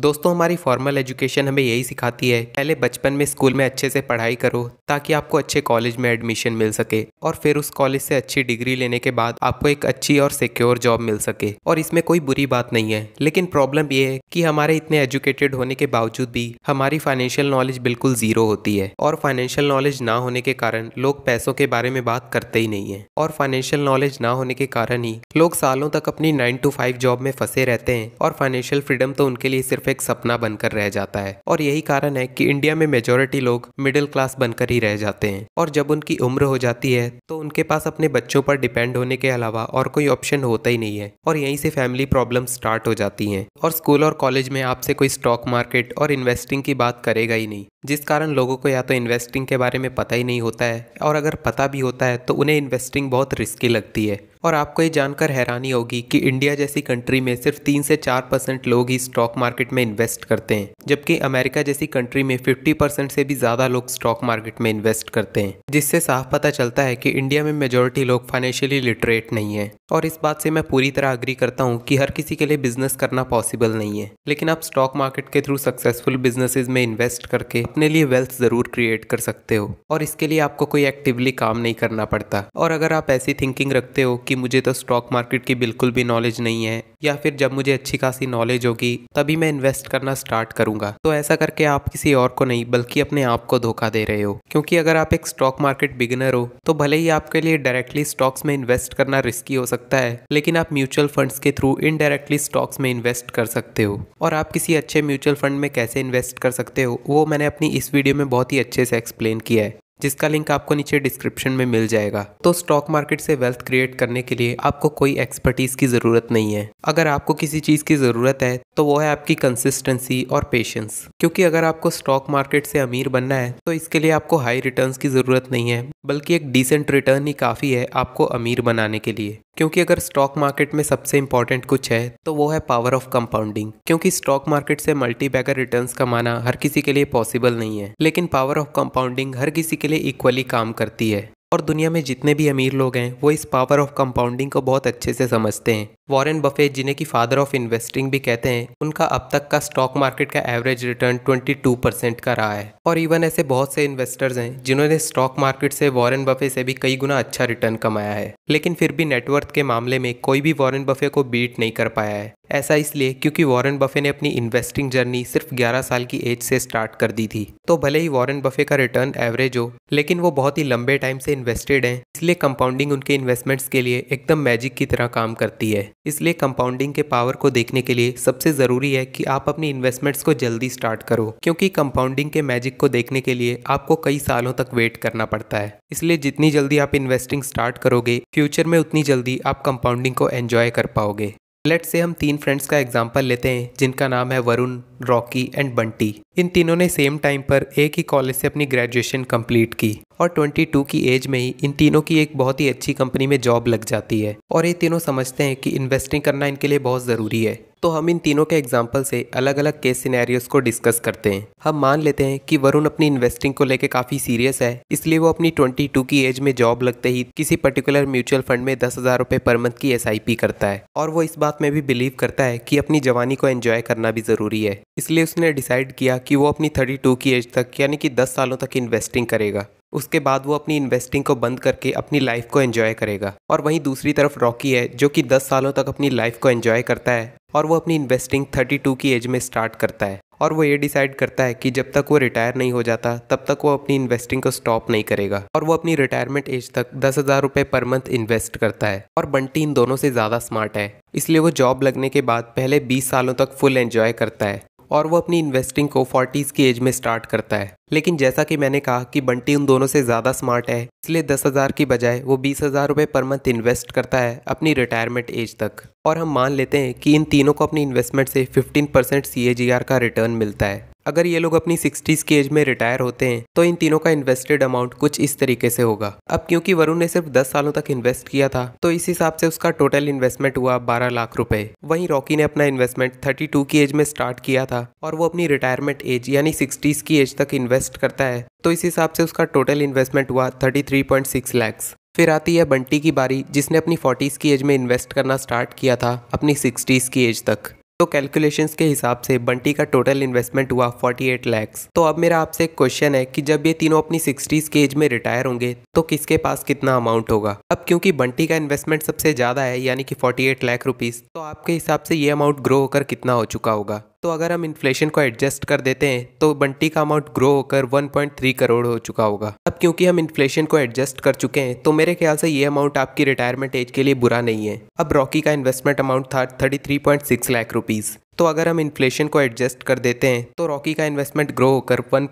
दोस्तों हमारी formal education हमें यही सिखाती है पहले बचपन में स्कूल में अच्छे से पढ़ाई करो ताकि आपको अच्छे कॉलेज में एडमिशन मिल सके और फिर उस कॉलेज से अच्छी डिग्री लेने के बाद आपको एक अच्छी और सिक्योर जॉब मिल सके और इसमें कोई बुरी बात नहीं है लेकिन प्रॉब्लम ये है कि हमारे इतने एजुकेटेड होने के बावजूद भी हमारी फाइनेंशियल नॉलेज बिल्कुल जीरो होती है और फाइनेंशियल नॉलेज ना होने के कारण लोग पैसों के बारे में बात करते ही नहीं है और फाइनेंशियल नॉलेज ना होने के कारण ही लोग सालों तक अपनी नाइन टू फाइव जॉब में फंसे रहते हैं और फाइनेंशियल फ्रीडम तो उनके लिए सिर्फ एक सपना बनकर रह जाता है और यही कारण है कि इंडिया में मेजोरिटी लोग मिडिल क्लास बनकर ही रह जाते हैं और जब उनकी उम्र हो जाती है तो उनके पास अपने बच्चों पर डिपेंड होने के अलावा और कोई ऑप्शन होता ही नहीं है और यहीं से फैमिली प्रॉब्लम स्टार्ट हो जाती है और स्कूल और कॉलेज में आपसे कोई स्टॉक मार्केट और इन्वेस्टिंग की बात करेगा ही नहीं जिस कारण लोगों को या तो इन्वेस्टिंग के बारे में पता ही नहीं होता है और अगर पता भी होता है तो उन्हें इन्वेस्टिंग बहुत रिस्की लगती है और आपको ये जानकर हैरानी होगी कि इंडिया जैसी कंट्री में सिर्फ तीन से चार परसेंट लोग ही स्टॉक मार्केट में इन्वेस्ट करते हैं जबकि अमेरिका जैसी कंट्री में फिफ्टी परसेंट से भी ज्यादा लोग स्टॉक मार्केट में इन्वेस्ट करते हैं जिससे साफ पता चलता है कि इंडिया में मेजोरिटी लोग फाइनेंशियली लिटरेट नहीं है और इस बात से मैं पूरी तरह अग्री करता हूँ कि हर किसी के लिए बिजनेस करना पॉसिबल नहीं है लेकिन आप स्टॉक मार्केट के थ्रू सक्सेसफुल बिजनेसेस में इन्वेस्ट करके अपने लिए वेल्थ जरूर क्रिएट कर सकते हो और इसके लिए आपको कोई एक्टिवली काम नहीं करना पड़ता और अगर आप ऐसी थिंकिंग रखते हो कि मुझे तो स्टॉक मार्केट की बिल्कुल भी नॉलेज नहीं है या फिर जब मुझे अच्छी खासी नॉलेज होगी तभी मैं इन्वेस्ट करना स्टार्ट करूंगा तो ऐसा करके आप किसी और को नहीं बल्कि अपने आप को धोखा दे रहे हो क्योंकि अगर आप एक स्टॉक मार्केट बिगिनर हो तो भले ही आपके लिए डायरेक्टली स्टॉक्स में इन्वेस्ट करना रिस्की हो सकता है लेकिन आप म्यूचुअल फंड्स के थ्रू इनडायरेक्टली स्टॉक्स में इन्वेस्ट कर सकते हो और आप किसी अच्छे म्यूचुअल फंड में कैसे इन्वेस्ट कर सकते हो वो मैंने अपनी इस वीडियो में बहुत ही अच्छे से एक्सप्लेन किया है जिसका लिंक आपको नीचे डिस्क्रिप्शन में मिल जाएगा तो स्टॉक मार्केट से वेल्थ क्रिएट करने के लिए आपको कोई एक्सपर्टीज़ की ज़रूरत नहीं है अगर आपको किसी चीज़ की ज़रूरत है तो वो है आपकी कंसिस्टेंसी और पेशेंस क्योंकि अगर आपको स्टॉक मार्केट से अमीर बनना है तो इसके लिए आपको हाई रिटर्न की ज़रूरत नहीं है बल्कि एक डिसेंट रिटर्न ही काफ़ी है आपको अमीर बनाने के लिए क्योंकि अगर स्टॉक मार्केट में सबसे इंपॉर्टेंट कुछ है तो वो है पावर ऑफ कंपाउंडिंग क्योंकि स्टॉक मार्केट से मल्टी बैगर कमाना हर किसी के लिए पॉसिबल नहीं है लेकिन पावर ऑफ कंपाउंडिंग हर किसी के लिए इक्वली काम करती है और दुनिया में जितने भी अमीर लोग हैं वो इस पावर ऑफ कंपाउंडिंग को बहुत अच्छे से समझते हैं वॉरेन बफे जिन्हें की फादर ऑफ इन्वेस्टिंग भी कहते हैं उनका अब तक का स्टॉक मार्केट का एवरेज रिटर्न 22 परसेंट का रहा है और इवन ऐसे बहुत से इन्वेस्टर्स हैं जिन्होंने स्टॉक मार्केट से वॉरेन बफे से भी कई गुना अच्छा रिटर्न कमाया है लेकिन फिर भी नेटवर्थ के मामले में कोई भी वॉरेन बफे को बीट नहीं कर पाया है ऐसा इसलिए क्योंकि वॉरेन बफे ने अपनी इन्वेस्टिंग जर्नी सिर्फ 11 साल की एज से स्टार्ट कर दी थी तो भले ही वॉरेन बफे का रिटर्न एवरेज हो लेकिन वो बहुत ही लंबे टाइम से इन्वेस्टेड हैं इसलिए कंपाउंडिंग उनके इन्वेस्टमेंट्स के लिए एकदम मैजिक की तरह काम करती है इसलिए कंपाउंडिंग के पावर को देखने के लिए सबसे ज़रूरी है कि आप अपनी इन्वेस्टमेंट्स को जल्दी स्टार्ट करो क्योंकि कंपाउंडिंग के मैजिक को देखने के लिए आपको कई सालों तक वेट करना पड़ता है इसलिए जितनी जल्दी आप इन्वेस्टिंग स्टार्ट करोगे फ्यूचर में उतनी जल्दी आप कंपाउंडिंग को एंजॉय कर पाओगे लेट से हम तीन फ्रेंड्स का एग्जाम्पल लेते हैं जिनका नाम है वरुण रॉकी एंड बंटी इन तीनों ने सेम टाइम पर एक ही कॉलेज से अपनी ग्रेजुएशन कंप्लीट की और 22 की एज में ही इन तीनों की एक बहुत ही अच्छी कंपनी में जॉब लग जाती है और ये तीनों समझते हैं कि इन्वेस्टिंग करना इनके लिए बहुत ज़रूरी है तो हम इन तीनों के एग्जाम्पल से अलग अलग केस सिनेरियोस को डिस्कस करते हैं हम मान लेते हैं कि वरुण अपनी इन्वेस्टिंग को लेकर काफ़ी सीरियस है इसलिए वो अपनी 22 की एज में जॉब लगते ही किसी पर्टिकुलर म्यूचुअल फंड में दस हज़ार रुपये पर मंथ की एस करता है और वो इस बात में भी बिलीव करता है कि अपनी जवानी को एंजॉय करना भी ज़रूरी है इसलिए उसने डिसाइड किया कि वो अपनी थर्टी की एज तक यानी कि दस सालों तक इन्वेस्टिंग करेगा उसके बाद वो अपनी इन्वेस्टिंग को बंद करके अपनी लाइफ को एंजॉय करेगा और वहीं दूसरी तरफ रॉकी है जो कि 10 सालों तक अपनी लाइफ को एंजॉय करता है और वो अपनी इन्वेस्टिंग 32 की एज में स्टार्ट करता है और वो ये डिसाइड करता है कि जब तक वो रिटायर नहीं हो जाता तब तक वो अपनी इन्वेस्टिंग को स्टॉप नहीं करेगा और वो अपनी रिटायरमेंट एज तक दस हज़ार रुपये पर मंथ इन्वेस्ट करता है और बंटी इन दोनों से ज़्यादा स्मार्ट है इसलिए वो जॉब लगने के बाद पहले 20 सालों तक फुल एंजॉय करता है और वो अपनी इन्वेस्टिंग को फोर्टीज़ की एज में स्टार्ट करता है लेकिन जैसा कि मैंने कहा कि बंटी उन दोनों से ज़्यादा स्मार्ट है इसलिए दस हज़ार की बजाय वो बीस हज़ार रुपये पर मंथ इन्वेस्ट करता है अपनी रिटायरमेंट एज तक और हम मान लेते हैं कि इन तीनों को अपनी इन्वेस्टमेंट से फिफ्टीन परसेंट सी का रिटर्न मिलता है अगर ये लोग अपनी सिक्सटीज की एज में रिटायर होते हैं तो इन तीनों का इन्वेस्टेड अमाउंट कुछ इस तरीके से होगा अब क्योंकि वरुण ने सिर्फ दस सालों तक इन्वेस्ट किया था तो इस हिसाब से उसका टोटल इन्वेस्टमेंट हुआ बारह लाख रुपए वहीं रॉकी ने अपना इन्वेस्टमेंट थर्टी टू की एज में स्टार्ट किया था और वो अपनी रिटायरमेंट एज यानी सिक्सटीज की एज तक इन्वेस्ट करता है तो इस हिसाब से उसका टोटल इन्वेस्टमेंट हुआ thirty three point six lakhs फिर आती है बंटी की बारी जिसने अपनी फोर्टीज़ की एज में इन्वेस्ट करना स्टार्ट किया था अपनी सिक्सटीज़ की एज तक तो कैलकुलेशंस के हिसाब से बंटी का टोटल इन्वेस्टमेंट हुआ 48 लैक्स तो अब मेरा आपसे एक क्वेश्चन है कि जब ये तीनों अपनी सिक्सटीज के एज में रिटायर होंगे तो किसके पास कितना अमाउंट होगा अब क्योंकि बंटी का इन्वेस्टमेंट सबसे ज़्यादा है यानी कि 48 लाख रुपीज़ तो आपके हिसाब से ये अमाउंट ग्रो होकर कितना हो चुका होगा तो अगर हम इन्फ्लेशन को एडजस्ट कर देते हैं तो बंटी का अमाउंट ग्रो होकर 1.3 करोड़ हो चुका होगा अब क्योंकि हम इन्फ्लेशन को एडजस्ट कर चुके हैं तो मेरे ख्याल से ये अमाउंट आपकी रिटायरमेंट एज के लिए बुरा नहीं है अब रॉकी का इन्वेस्टमेंट अमाउंट था 33.6 लाख रुपीज़ तो अगर हम इन्फ्लेशन को एडजस्ट कर देते हैं तो रॉकी का इन्वेस्टमेंट ग्रो होकर वन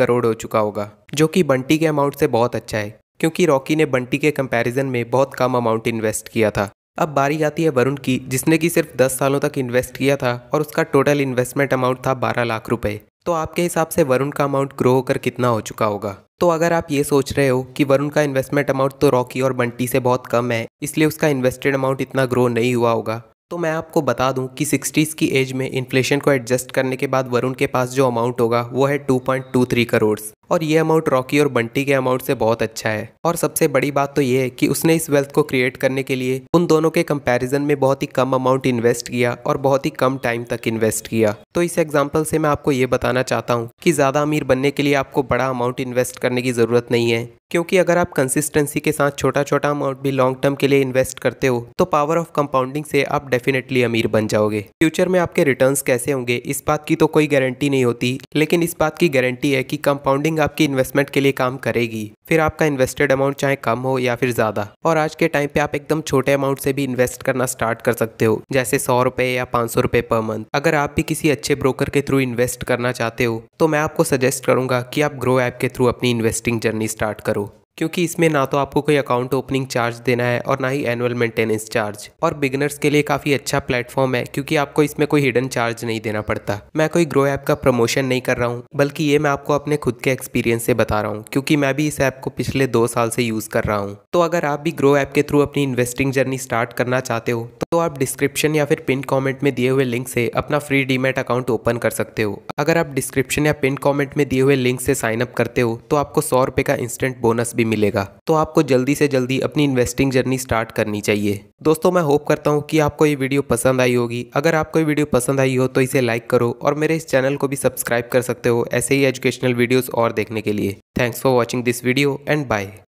करोड़ हो चुका होगा जो कि बंटी के अमाउंट से बहुत अच्छा है क्योंकि रॉकी ने बंटी के कंपैरिजन में बहुत कम अमाउंट इन्वेस्ट किया था अब बारी आती है वरुण की जिसने कि सिर्फ 10 सालों तक इन्वेस्ट किया था और उसका टोटल इन्वेस्टमेंट अमाउंट था 12 लाख रुपए तो आपके हिसाब से वरुण का अमाउंट ग्रो होकर कितना हो चुका होगा तो अगर आप ये सोच रहे हो कि वरुण का इन्वेस्टमेंट अमाउंट तो रॉकी और बंटी से बहुत कम है इसलिए उसका इन्वेस्टेड अमाउंट इतना ग्रो नहीं हुआ होगा तो मैं आपको बता दूं कि सिक्सटीज़ की एज में इन्फ्लेशन को एडजस्ट करने के बाद वरुण के पास जो अमाउंट होगा वो है 2.23 करोड़ और ये अमाउंट रॉकी और बंटी के अमाउंट से बहुत अच्छा है और सबसे बड़ी बात तो ये है कि उसने इस वेल्थ को क्रिएट करने के लिए उन दोनों के कंपैरिजन में बहुत ही कम अमाउंट इन्वेस्ट किया और बहुत ही कम टाइम तक इन्वेस्ट किया तो इस एग्जाम्पल से मैं आपको ये बताना चाहता हूँ कि ज़्यादा अमीर बनने के लिए आपको बड़ा अमाउंट इन्वेस्ट करने की ज़रूरत नहीं है क्योंकि अगर आप कंसिस्टेंसी के साथ छोटा छोटा अमाउंट भी लॉन्ग टर्म के लिए इन्वेस्ट करते हो तो पावर ऑफ कंपाउंडिंग से आप डेफिनेटली अमीर बन जाओगे फ्यूचर में आपके रिटर्न्स कैसे होंगे इस बात की तो कोई गारंटी नहीं होती लेकिन इस बात की गारंटी है कि कंपाउंडिंग सेविंग आपकी इन्वेस्टमेंट के लिए काम करेगी फिर आपका इन्वेस्टेड अमाउंट चाहे कम हो या फिर ज्यादा और आज के टाइम पे आप एकदम छोटे अमाउंट से भी इन्वेस्ट करना स्टार्ट कर सकते हो जैसे सौ रुपए या पांच सौ रुपए पर मंथ अगर आप भी किसी अच्छे ब्रोकर के थ्रू इन्वेस्ट करना चाहते हो तो मैं आपको सजेस्ट करूंगा कि आप ग्रो ऐप के थ्रू अपनी इन्वेस्टिंग जर्नी स्टार्ट करो क्योंकि इसमें ना तो आपको कोई अकाउंट ओपनिंग चार्ज देना है और ना ही एनुअल मेंटेनेंस चार्ज और बिगनर्स के लिए काफ़ी अच्छा प्लेटफॉर्म है क्योंकि आपको इसमें कोई हिडन चार्ज नहीं देना पड़ता मैं कोई ग्रो ऐप का प्रमोशन नहीं कर रहा हूँ बल्कि ये मैं आपको अपने खुद के एक्सपीरियंस से बता रहा हूँ क्योंकि मैं भी इस ऐप को पिछले दो साल से यूज़ कर रहा हूँ तो अगर आप भी ग्रो ऐप के थ्रू अपनी इन्वेस्टिंग जर्नी स्टार्ट करना चाहते हो तो आप डिस्क्रिप्शन या फिर पिन कमेंट में दिए हुए लिंक से अपना फ्री डीमेट अकाउंट ओपन कर सकते हो अगर आप डिस्क्रिप्शन या पिन कमेंट में दिए हुए लिंक से साइन अप करते हो तो आपको सौ रुपए का इंस्टेंट बोनस भी मिलेगा तो आपको जल्दी से जल्दी अपनी इन्वेस्टिंग जर्नी स्टार्ट करनी चाहिए दोस्तों मैं होप करता हूँ कि आपको ये वीडियो पसंद आई होगी अगर आपको ये वीडियो पसंद आई हो तो इसे लाइक करो और मेरे इस चैनल को भी सब्सक्राइब कर सकते हो ऐसे ही एजुकेशनल वीडियोज़ और देखने के लिए thanks for watching this video and bye